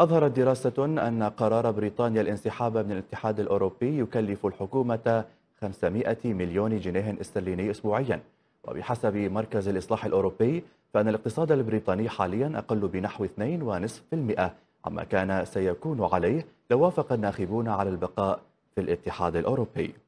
أظهرت دراسة أن قرار بريطانيا الانسحاب من الاتحاد الأوروبي يكلف الحكومة 500 مليون جنيه استرليني أسبوعيا وبحسب مركز الإصلاح الأوروبي فأن الاقتصاد البريطاني حاليا أقل بنحو 2.5% عما كان سيكون عليه لو وافق الناخبون على البقاء في الاتحاد الأوروبي